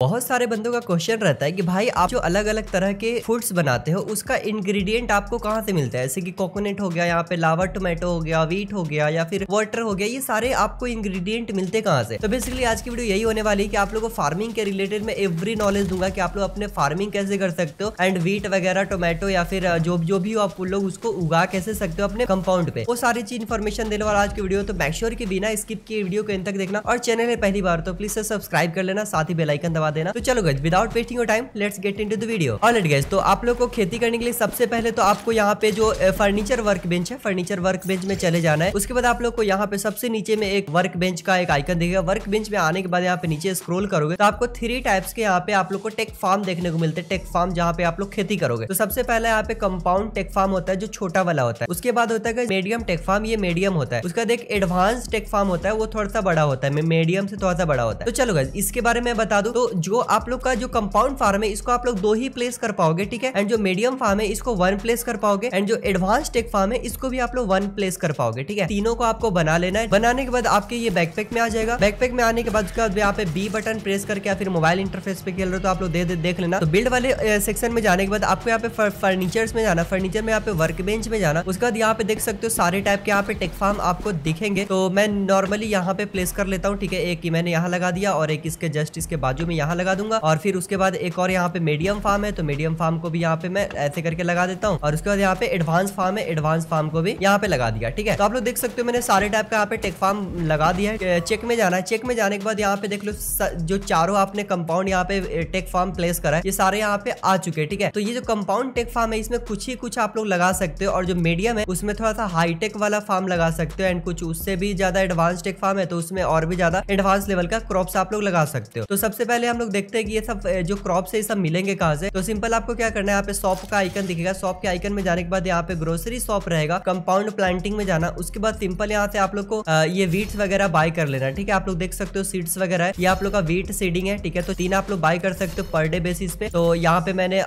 बहुत सारे बंदों का क्वेश्चन रहता है कि भाई आप जो अलग अलग तरह के फूड्स बनाते हो उसका इंग्रेडिएंट आपको कहाँ से मिलता है जैसे कि कोकोनट हो गया यहाँ पे लावा टोमेटो हो गया वीट हो गया या फिर वाटर हो गया ये सारे आपको इंग्रेडिएंट मिलते कहाँ से तो बेसिकली आज की वीडियो यही होने वाली है कि आप लोगों को फार्मिंग के रिलेटेड मैं एवरी नॉलेज दूंगा कि आप लोग अपने फार्मिंग कैसे कर सकते हो एंड वीट वगैरह टोमेटो या फिर जो जो भी हो आप लोग उसको उगा कैसे सकते हो अपने कंपाउंड पे वो सारी चीज इन्फॉर्मेशन देने वाला आज की वीडियो तो मैक्श्योर की बिना स्किप की वीडियो को इन तक देखना और चैनल है पहली बार तो प्लीज सब्सक्राइब कर लेना साथ ही बेलाइकन दबा करवा देना तो चलो guys without wasting your time let's get into video alright guys तो आप लोग को खेती करने के लिए सबसे पहले तो आपको यहाँ पे जो फर्नीचर वर्क बेंच है फर्नीचर वर्क बेंच में चले जाना है उसके बाद आप लोग को यहाँ पे सबसे नीचे में एक वर्क बेंच का एक आइकन देखेगा वर्क बेंच में आने के बाद यहाँ पे नीचे स्क्रोल करोगे तो आपको थ्री टाइप्स के यहाँ पे आप लोग को टेक फार्म देखने को मिलते हैं टेक फार्म जहाँ पे आप लोग खेती करोगे तो सबसे पहले यहाँ पे कंपाउंड टेक फार्म होता है जो छोटा वाला होता है उसके बाद होता है मीडियम टेक फार्म ये मीडियम होता है उसका देख एडवांस टेक फार्म होता है वो थोड़ा सा बड़ा होता है मीडियम से थोड़ा सा बड़ा होता है तो चलो गज इसके बारे में बता दू तो जो आप लोग का जो कंपाउंड फार्म है इसको आप लोग दो ही प्लेस कर पाओगे ठीक है एंड जो मीडियम फार्म है इसको वन प्लेस कर पाओगे एंड जो एडवांस टेक फार्म है इसको भी आप लोग वन प्लेस कर पाओगे ठीक है तीनों को आपको बना लेना है बनाने के बाद आपके ये बैकपैक में आ जाएगा बैकपैक में आने के बाद उसके बाद यहाँ पे बी बटन प्रेस करके या फिर मोबाइल इंटरफेस पे खेल रहे तो आप लोग दे, दे, देख लेना तो बिल्ड वाले सेक्शन में जाने के बाद आपको यहाँ पे फर्नीचर में जाना फर्नीचर में यहाँ पे वर्क बेंच में जाना उसके बाद यहाँ पे देख सकते हो सारे टाइप के यहाँ पे टेक फार्म आपको दिखेंगे तो मैं नॉर्मली यहाँ पे प्लेस कर लेता हूँ ठीक है एक मैंने यहाँ लगा दिया और एक इसके जस्ट इसके बाजू में यहाँ लगा दूंगा और फिर उसके बाद एक और यहाँ पे मीडियम फार्म है तो मीडियम फार्म को भी यहाँ पे मैं ऐसे करके लगा देता हूँ और उसके बाद यहाँ पे एडवांस फार्म है एडवांस फार्म को भी यहाँ पे लगा दिया ठीक है तो आप लोग देख सकते हो मैंने सारे टाइप का यहाँ पे टेक फार्म लगा दिया है चेक में जाना है चेक में जाने के बाद यहाँ पे देख लो जो चारों आपने कंपाउंड यहाँ पे टेक फार्म प्लेस करा है ये सारे यहाँ पे आ चुके हैं ठीक है तो ये जो कंपाउंड टेक फार्म है इसमें कुछ ही कुछ आप लोग लगा सकते हो और जो मीडियम है उसमें थोड़ा सा हाईटेक वाला फार्म लगा सकते हो एंड कुछ उससे भी ज्यादा एडवांस टेक फार्म है तो उसमें और भी ज्यादा एडवांस लेवल का क्रॉप आप लोग लगा सकते हो तो सबसे पहले हम लोग देखते हैं कि ये सब जो क्रॉप है ये सब मिलेंगे कहाँ से तो सिंपल आपको क्या करना है यहाँ पे शॉप का आइकन दिखेगा शॉप के आइकन में जाने के बाद यहाँ पे ग्रोसरी शॉप रहेगा कंपाउंड प्लांटिंग में जाना उसके बाद सिंपल यहाँ से आप लोग को ये वीट्स वगैरह बाय कर लेना ठीक है आप लोग देख सकते हो सीड्स वगैरह है ये आप लोग का वीट सीडिंग है ठीक है तो तीन आप लोग बाय कर सकते हो पर डे बेसिस पे तो यहाँ पे मैंने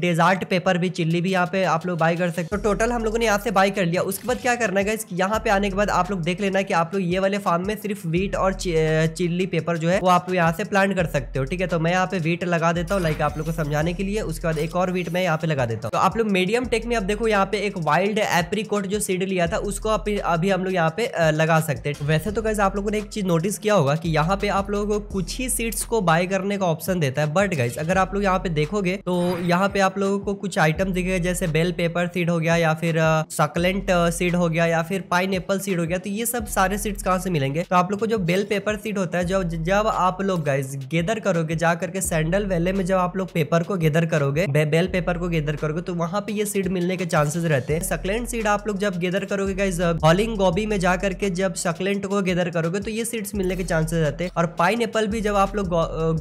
डेजर्ट पेपर भी चिल्ली भी यहाँ पे आप लोग बाय कर सकते हो टोटल तो हम लोगों ने यहाँ से बाय कर लिया उसके बाद क्या करना है यहाँ पे आने के बाद आप लोग देख लेना की आप लोग ये वाले फार्म में सिर्फ वीट और चिल्ली पेपर जो है वो आप यहाँ से प्लांट कर सकते हो सकते हो ठीक है तो मैं यहाँ पे वीट लगा देता हूँ लाइक आप लोग को समझाने के लिए उसके बाद एक और वीट मैं यहाँ पे लगा देता हूँ तो आप लोग मीडियम टेक में आप देखो यहाँ पे एक वाइल्ड एप्रीकोट जो सीड लिया था उसको अभी हम लोग यहाँ पे लगा सकते हैं वैसे तो गाइज आप लोगों ने एक चीज नोटिस किया होगा कि यहाँ पे आप लोगों को कुछ ही सीड्स को बाय करने का ऑप्शन देता है बट गाइज अगर आप लोग यहाँ पे देखोगे तो यहाँ पे आप लोगों को कुछ आइटम दिखेगा जैसे बेल पेपर सीड हो गया या फिर सकलेंट सीड हो गया या फिर पाइन सीड हो गया तो ये सब सारे सीड्स कहाँ से मिलेंगे तो आप लोग को जो बेल पेपर सीड होता है जब जब आप लोग गाइज गेदर करोगे जा करके सैंडल वैले में जब आप लोग पेपर को गेदर करोगे बे, बेल पेपर को गेदर करोगे तो वहां पे ये सीड मिलने के चांसेस रहते हैं सकलेंट सीड आप लोग जब गेदर करोगे हॉलिंग गॉबी में जा करके जब सकलेंट को गेदर करोगे तो ये सीड्स मिलने के चांसेस रहते हैं और पाइन भी जब आप लोग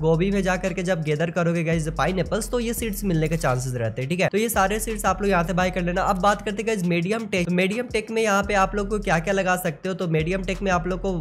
गोभी में जा करके जब गेदर करोगे गाइज पाइन तो ये सीड्स मिलने के चांसेस रहते हैं ठीक है तो ये सारे सीड्स आप लोग यहाँ से बाय कर लेना अब बात करते guys medium tech medium tech में यहाँ पे आप लोग को क्या क्या लगा सकते हो तो मीडियम टेक में आप लोग को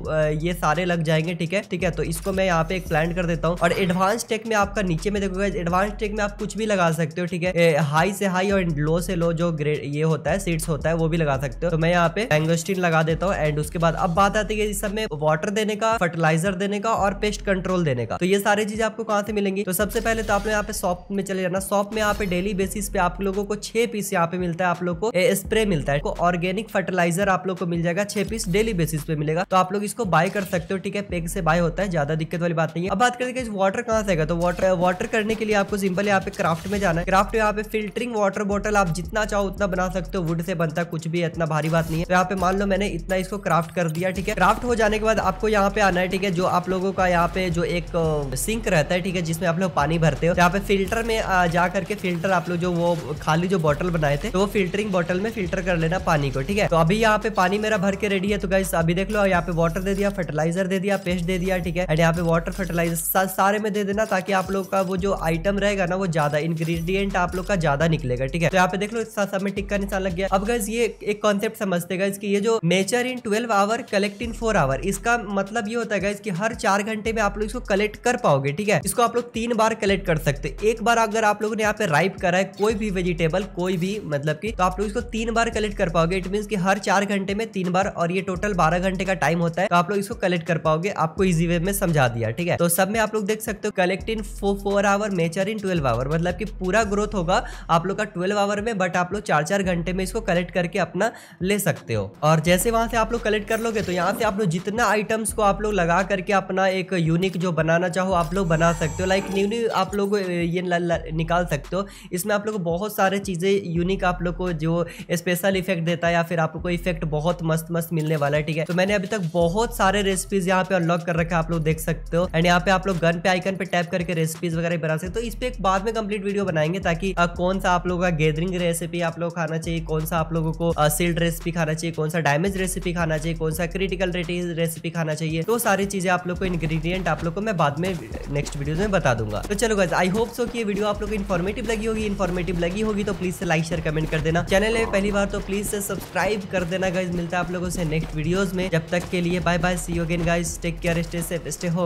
ये सारे लग जाएंगे ठीक है ठीक है तो इसको मैं यहाँ पे एक प्लांट कर देता हूँ और एडवांस टेक में आपका नीचे में देखोगे एडवांस टेक में आप कुछ भी लगा सकते हो ठीक है हाई से हाई और लो से लो जो ग्रेड ये होता है सीड्स होता है वो भी लगा सकते हो तो मैं यहाँ पे एंगोस्टिन लगा देता हूँ एंड उसके बाद अब बात आती है इस सब में वाटर देने का फर्टिलाइजर देने का और पेस्ट कंट्रोल देने का तो ये सारी चीजें आपको कहाँ से मिलेंगी तो सबसे पहले तो आपने यहाँ पे शॉप में चले जाना शॉप में यहाँ पे डेली बेसिस पे आप लोगों को छह पीस यहाँ पे मिलता है आप लोग को स्प्रे मिलता है ऑर्गेनिक फर्टिलाइजर आप लोग को मिल जाएगा छह पीस डेली बेसिस पे मिलेगा तो आप लोग इसको बाय कर सकते हो ठीक है पेग से बाय होता है ज्यादा दिक्कत वाली बात नहीं है अब बात करते हैं वाटर कहाँ से आएगा तो वाटर वाटर करने के लिए आपको सिंपल यहाँ पे क्राफ्ट में जाना है क्राफ्ट में यहाँ पे फिल्टरिंग वाटर बॉटल आप जितना चाहो उतना बना सकते हो वुड से बनता है कुछ भी इतना भारी बात नहीं है तो यहाँ पे मान लो मैंने इतना इसको क्राफ्ट कर दिया ठीक है क्राफ्ट हो जाने के बाद आपको यहाँ पे आना है ठीक है जो आप लोगों का यहाँ पे जो एक सिंक रहता है ठीक है जिसमें आप लोग पानी भरते हो तो यहाँ पे फिल्टर में जा करके फिल्टर आप लोग जो वो खाली जो बॉटल बनाए थे तो वो फिल्टरिंग बॉटल में फिल्टर कर लेना पानी को ठीक है तो अभी यहाँ पे पानी मेरा भर के रेडी है तो गाइस अभी देख लो यहाँ पे वाटर दे दिया फर्टिलाइजर दे दिया पेस्ट दे दिया ठीक है एंड यहाँ पे वाटर फर्टिलाइजर सारे में दे देना ताकि आप लोग का वो जो आइटम रहेगा ना वो ज्यादा इंग्रीडियंट आप लोग का ज्यादा निकलेगा ठीक है तो यहाँ पे देख लो इस में टिक का निशान लग गया अब गैस ये एक कॉन्सेप्ट समझते गए कि ये जो mature in twelve hour collect in four hour इसका मतलब ये होता है गैस कि हर चार घंटे में आप लोग इसको कलेक्ट कर पाओगे ठीक है इसको आप लोग तीन बार कलेक्ट कर सकते एक बार अगर आप लोगों ने यहाँ पे राइप करा है कोई भी वेजिटेबल कोई भी मतलब की तो आप लोग इसको तीन बार कलेक्ट कर पाओगे इट मीन की हर चार घंटे में तीन बार और ये टोटल बारह घंटे का टाइम होता है तो आप लोग इसको कलेक्ट कर पाओगे आपको इजी वे में समझा दिया ठीक है तो सब में आप लोग देख सकते हो collect in four hour mature in twelve hour मतलब कि पूरा ग्रोथ होगा आप लोग का ट्वेल्व आवर में बट आप लोग चार चार घंटे में इसको कलेक्ट करके अपना ले सकते हो और जैसे वहां से आप लोग कलेक्ट कर लोगे तो यहाँ से आप लोग जितना आइटम्स को आप लोग लगा करके अपना एक यूनिक जो बनाना चाहो आप लोग बना सकते हो लाइक न्यू न्यू आप लोग ये ल, ल, निकाल सकते हो इसमें आप लोग बहुत सारे चीज़ें यूनिक आप लोग को जो स्पेशल इफेक्ट देता है या फिर आपको इफेक्ट बहुत मस्त मस्त मिलने वाला है ठीक है तो मैंने अभी तक बहुत सारे रेसिपीज यहाँ पे अनलॉक कर रखा है आप लोग देख सकते हो एंड यहाँ पे आप लोग गन पे आइकन पे टैप करके रेसिपीज वगैरह बना सकते तो इस पर एक बाद में कंप्लीट वीडियो बनाएंगे ताकि कौन सा आप लोगों का गैदरिंग रेसिपी आप लोग खाना चाहिए कौन सा आप लोगों को सिल्ड रेसिपी खाना चाहिए कौन सा डैमेज रेसिपी खाना चाहिए कौन सा क्रिटिकल रेसिपी खाना चाहिए तो सारी चीजें आप लोग को इंग्रीडियंट आप लोग को मैं बाद में नेक्स्ट वीडियो में बता दूंगा तो चलो गाइज आई होप सो की वीडियो आप लोग इन्फॉर्मेटिव लगी होगी इन्फॉर्मेटिव लगी होगी तो प्लीज से लाइक शेयर कमेंट कर देना चैनल है पहली बार तो प्लीज से सब्सक्राइब कर देना गाइज मिलता है आप लोगों से नेक्स्ट वीडियोज में जब तक के लिए bye bye see again guys take care stay safe stay home